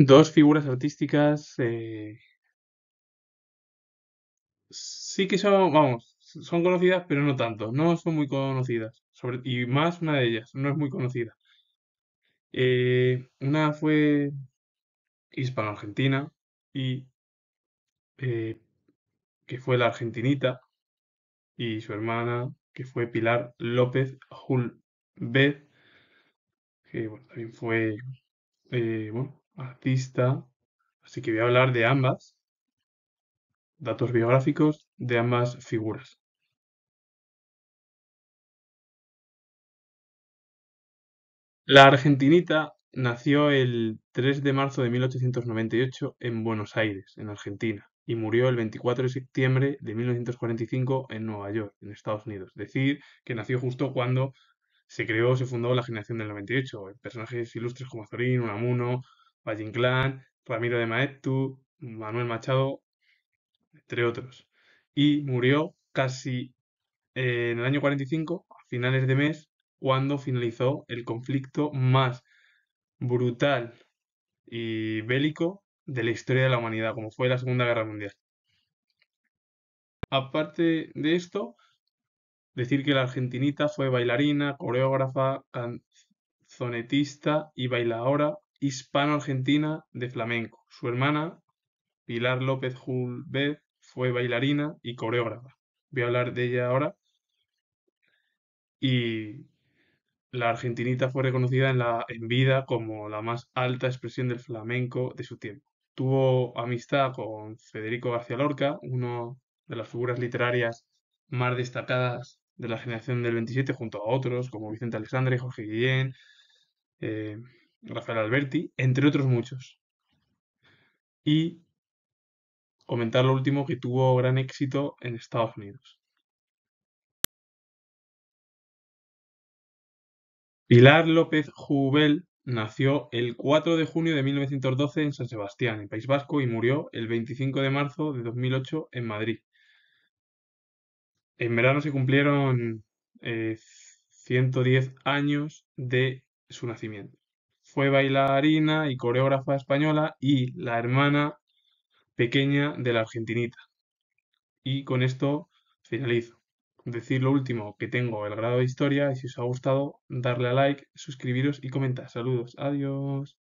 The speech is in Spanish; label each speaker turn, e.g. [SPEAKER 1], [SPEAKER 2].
[SPEAKER 1] Dos figuras artísticas eh,
[SPEAKER 2] sí que son, vamos, son conocidas, pero no tanto, no son muy conocidas. Sobre, y más una de ellas, no es muy conocida. Eh, una fue hispano-argentina y eh, que fue la argentinita y su hermana, que fue Pilar López Julbez, que bueno, también fue eh, bueno, artista, así que voy a hablar de ambas, datos biográficos de ambas figuras.
[SPEAKER 1] La argentinita
[SPEAKER 2] nació el 3 de marzo de 1898 en Buenos Aires, en Argentina, y murió el 24 de septiembre de 1945 en Nueva York, en Estados Unidos. Es decir, que nació justo cuando se creó, se fundó la generación del 98. Personajes ilustres como Azorín, Unamuno, Valle Ramiro de Maestu, Manuel Machado, entre otros. Y murió casi eh, en el año 45, a finales de mes, cuando finalizó el conflicto más brutal y bélico de la historia de la humanidad, como fue la Segunda Guerra Mundial. Aparte de esto, decir que la argentinita fue bailarina, coreógrafa, canzonetista y bailadora hispano-argentina de flamenco. Su hermana, Pilar López Julbe, fue bailarina y coreógrafa. Voy a hablar de ella ahora. Y la argentinita fue reconocida en, la, en vida como la más alta expresión del flamenco de su tiempo. Tuvo amistad con Federico García Lorca, uno de las figuras literarias más destacadas de la generación del 27, junto a otros como Vicente Alexandre, Jorge Guillén, eh, Rafael Alberti, entre otros muchos. Y comentar lo último que tuvo gran éxito en Estados Unidos. Pilar López Jubel nació el 4 de junio de 1912 en San Sebastián, en País Vasco, y murió el 25 de marzo de 2008 en Madrid. En verano se cumplieron 110 eh, años de su nacimiento fue bailarina y coreógrafa española y la hermana pequeña de la argentinita. Y con esto finalizo. Decir lo último, que tengo el grado de historia y si os ha gustado, darle a like, suscribiros y comentar. Saludos,
[SPEAKER 1] adiós.